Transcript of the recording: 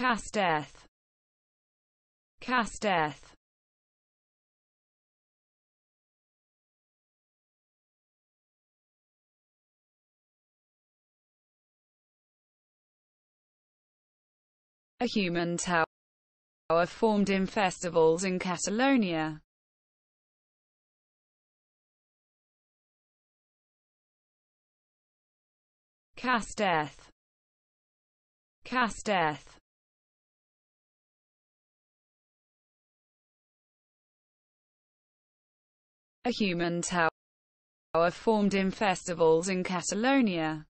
Casteth. Casteth. A human tower formed in festivals in Catalonia. Casteth. Casteth. a human tower formed in festivals in Catalonia.